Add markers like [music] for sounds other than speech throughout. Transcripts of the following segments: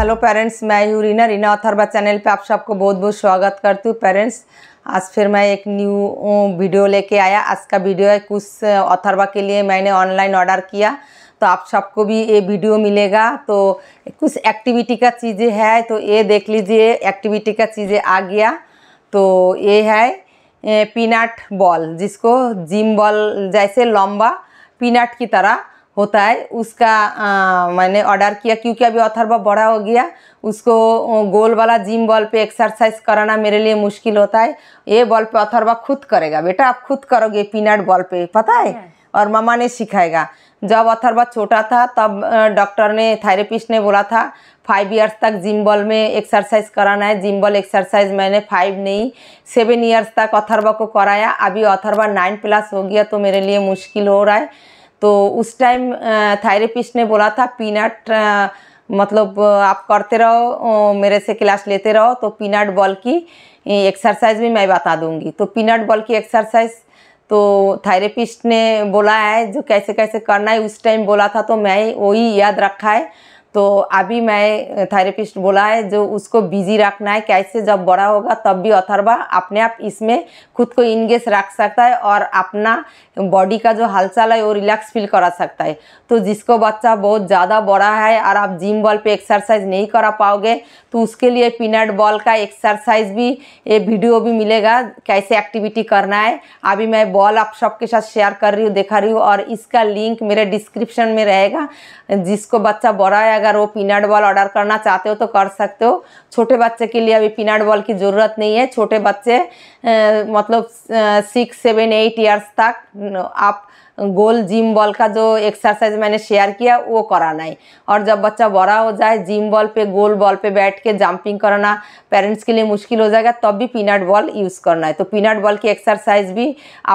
Hello parents मैं हूँ Reena Reena Atharva channel पे आप सबको बहुत बहुत स्वागत करती हूँ पेरेंट्स आज फिर मैं एक न्यू वीडियो लेके आया आज का वीडियो है कुछ अथर्वा के लिए मैंने ऑनलाइन ऑर्डर किया तो आप सबको भी ये वीडियो मिलेगा तो कुछ एक्टिविटी का चीज़ें है तो ये देख लीजिए एक्टिविटी का चीज़ें आ गया तो ये है पीनट बॉल जिसको जिम बॉल जैसे लम्बा पीनट की तरह होता है उसका आ, मैंने ऑर्डर किया क्योंकि अभी अथर्व बड़ा हो गया उसको गोल वाला जिम बॉल पे एक्सरसाइज कराना मेरे लिए मुश्किल होता है ये बॉल पे अथर्वा खुद करेगा बेटा आप खुद करोगे पीनट बॉल पे पता है हाँ। और मामा ने सिखाएगा जब अथर्वा छोटा था तब डॉक्टर ने थेरेपिस्ट ने बोला था फाइव इयर्स तक जिम बॉल में एक्सरसाइज कराना है जिम बॉल एक्सरसाइज मैंने फाइव नहीं सेवन इयर्स तक अथर्वा को कराया अभी अथर्वा नाइन प्लस हो गया तो मेरे लिए मुश्किल हो रहा है तो उस टाइम थायरेपिस्ट ने बोला था पीनट मतलब आप करते रहो मेरे से क्लास लेते रहो तो पीनट बॉल की एक्सरसाइज भी मैं बता दूंगी तो पीनट बॉल की एक्सरसाइज तो थायरेपिस्ट ने बोला है जो कैसे कैसे करना है उस टाइम बोला था तो मैं वही याद रखा है तो अभी मैं थेरेपिस्ट बोला है जो उसको बिजी रखना है कैसे जब बड़ा होगा तब भी अथर्वा अपने आप इसमें खुद को इंगेज रख सकता है और अपना बॉडी का जो हालचाल है वो रिलैक्स फील करा सकता है तो जिसको बच्चा बहुत ज़्यादा बड़ा है और आप जिम बॉल पे एक्सरसाइज नहीं करा पाओगे तो उसके लिए पीनट बॉल का एक्सरसाइज भी ये वीडियो भी मिलेगा कैसे एक्टिविटी करना है अभी मैं बॉल आप सबके साथ शेयर कर रही हूँ देखा रही हूँ और इसका लिंक मेरे डिस्क्रिप्शन में रहेगा जिसको बच्चा बड़ा है अगर वो पीनट बॉल ऑर्डर करना चाहते हो तो कर सकते हो छोटे बच्चे के लिए अभी पीनट बॉल की ज़रूरत नहीं है छोटे बच्चे आ, मतलब सिक्स सेवन एट ईयर्स तक आप गोल जिम बॉल का जो एक्सरसाइज मैंने शेयर किया वो कराना है और जब बच्चा बड़ा हो जाए जिम बॉल पे गोल बॉल पे बैठ के जंपिंग करना पेरेंट्स के लिए मुश्किल हो जाएगा तब भी पीनट बॉल यूज़ करना है तो पीनट बॉल की एक्सरसाइज भी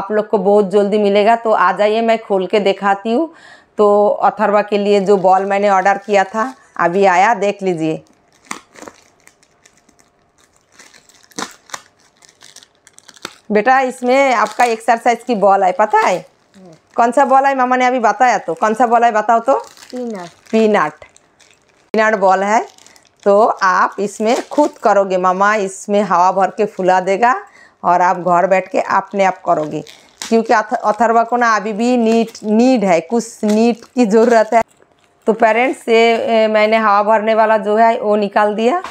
आप लोग को बहुत जल्दी मिलेगा तो आ जाइए मैं खोल के दिखाती हूँ तो अथर्वा के लिए जो बॉल मैंने ऑर्डर किया था अभी आया देख लीजिए बेटा इसमें आपका एक्सरसाइज की बॉल है पता है कौन सा बॉल है मामा ने अभी बताया तो कौन सा बॉल है बताओ तो पीनट पीनट पीनट बॉल है तो आप इसमें खुद करोगे मामा इसमें हवा भर के फुला देगा और आप घर बैठ के अपने आप करोगे क्योंकि अथर्वा को ना अभी भी नीट नीड है कुछ नीट की ज़रूरत है तो पेरेंट्स ये मैंने हवा भरने वाला जो है वो निकाल दिया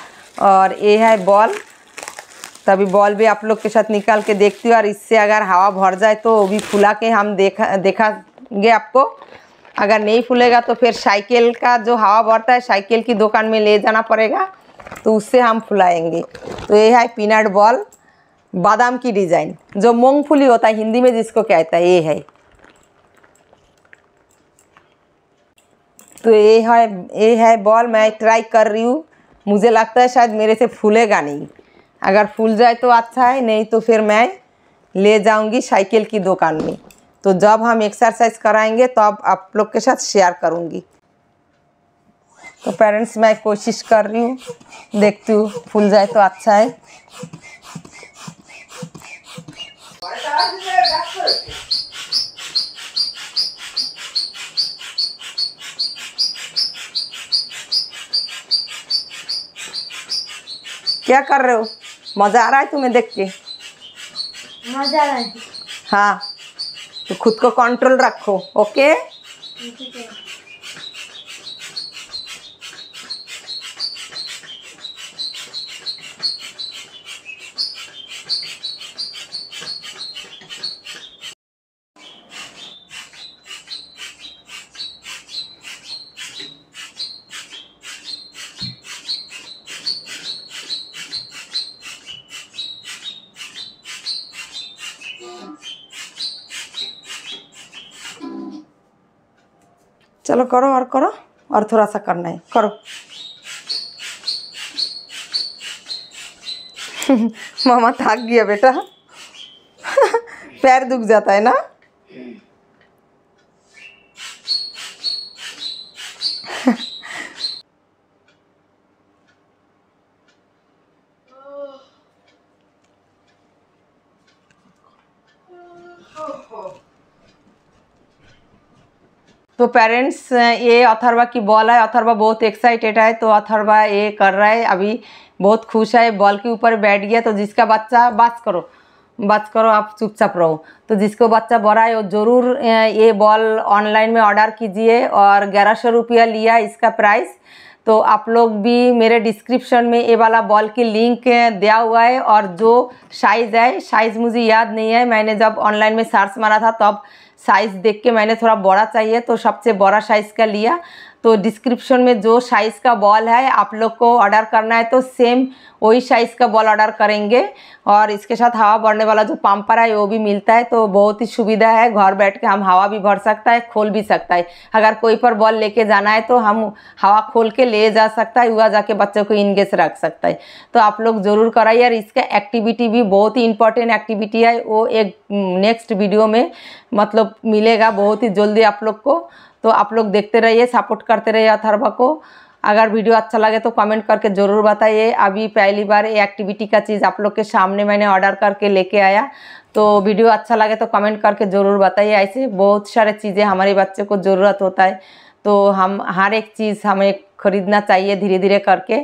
और ये है बॉल तभी बॉल भी आप लोग के साथ निकाल के देखती हूँ और इससे अगर हवा भर जाए तो वो भी फुला के हम देखा देखाएंगे आपको अगर नहीं फूलेगा तो फिर साइकिल का जो हवा भरता है साइकिल की दुकान में ले जाना पड़ेगा तो उससे हम फुलाएंगे तो ये है पीनट बॉल बादाम की डिज़ाइन जो मूंगफली होता है हिंदी में जिसको कहता है ये है तो ये है ये है बॉल मैं ट्राई कर रही हूँ मुझे लगता है शायद मेरे से फूलेगा नहीं अगर फूल जाए तो अच्छा है नहीं तो फिर मैं ले जाऊँगी साइकिल की दुकान में तो जब हम एक्सरसाइज कराएंगे तब अब आप लोग के साथ शेयर करूँगी तो पेरेंट्स मैं कोशिश कर रही हूँ देखती हूँ फूल जाए तो अच्छा है क्या कर रहे हो मजा आ रहा है तुम्हें देख के मजा आ रहा है हाँ तो खुद को कंट्रोल रखो ओके चलो करो और करो और थोड़ा सा करना है करो [laughs] मामा थक गया बेटा [laughs] पैर दुख जाता है ना तो पेरेंट्स ये अथरवा की बॉल है अथरवा बहुत एक्साइटेड है तो अथरवा ये कर रहा है अभी बहुत खुश है बॉल के ऊपर बैठ गया तो जिसका बच्चा बात करो बात करो आप चुपचाप रहो तो जिसको बच्चा बड़ा है वो ज़रूर ये बॉल ऑनलाइन में ऑर्डर कीजिए और ग्यारह सौ रुपया लिया इसका प्राइस तो आप लोग भी मेरे डिस्क्रिप्शन में ये वाला बॉल की लिंक दिया हुआ है और जो साइज़ है साइज़ मुझे याद नहीं है मैंने जब ऑनलाइन में सर्च मारा था तब तो साइज़ देख के मैंने थोड़ा बड़ा चाहिए तो सबसे बड़ा साइज़ का लिया तो डिस्क्रिप्शन में जो साइज़ का बॉल है आप लोग को ऑर्डर करना है तो सेम वही साइज़ का बॉल ऑर्डर करेंगे और इसके साथ हवा भरने वाला जो पंपर है वो भी मिलता है तो बहुत ही सुविधा है घर बैठ के हम हवा भी भर सकता है खोल भी सकता है अगर कोई पर बॉल लेके जाना है तो हम हवा खोल के ले जा सकता है वह जाके बच्चों को इनगेज रख सकता है तो आप लोग ज़रूर कराइए और इसका एक्टिविटी भी बहुत ही इंपॉर्टेंट एक्टिविटी है वो एक नेक्स्ट हम्म, वीडियो में मतलब मिलेगा बहुत ही जल्दी आप लोग को तो आप लोग देखते रहिए सपोर्ट करते रहिए अथर्वा को अगर वीडियो अच्छा लगे तो कमेंट करके ज़रूर बताइए अभी पहली बार ये एक्टिविटी का चीज़ आप लोग के सामने मैंने ऑर्डर करके लेके आया तो वीडियो अच्छा लगे तो कमेंट करके ज़रूर बताइए ऐसे बहुत सारे चीज़ें हमारे बच्चे को ज़रूरत होता है तो हम हर एक चीज़ हमें ख़रीदना चाहिए धीरे धीरे करके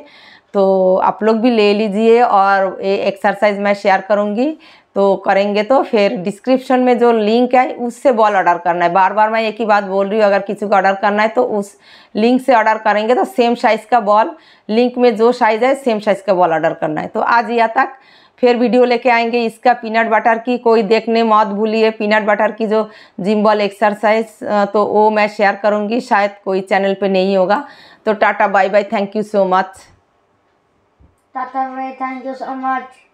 तो आप लोग भी ले लीजिए और ये एक्सरसाइज मैं शेयर करूँगी तो करेंगे तो फिर डिस्क्रिप्शन में जो लिंक है उससे बॉल ऑर्डर करना है बार बार मैं एक ही बात बोल रही हूँ अगर किसी को ऑर्डर करना है तो उस लिंक से ऑर्डर करेंगे तो सेम साइज़ का बॉल लिंक में जो साइज़ है सेम साइज़ का बॉल ऑर्डर करना है तो आज यहाँ तक फिर वीडियो लेके आएंगे इसका पीनट बटर की कोई देखने मौत भूलिए पीनट बटर की जो जिम बॉल एक्सरसाइज तो वो मैं शेयर करूँगी शायद कोई चैनल पर नहीं होगा तो tata bye bye thank you so much Tata Ray, thank you so much.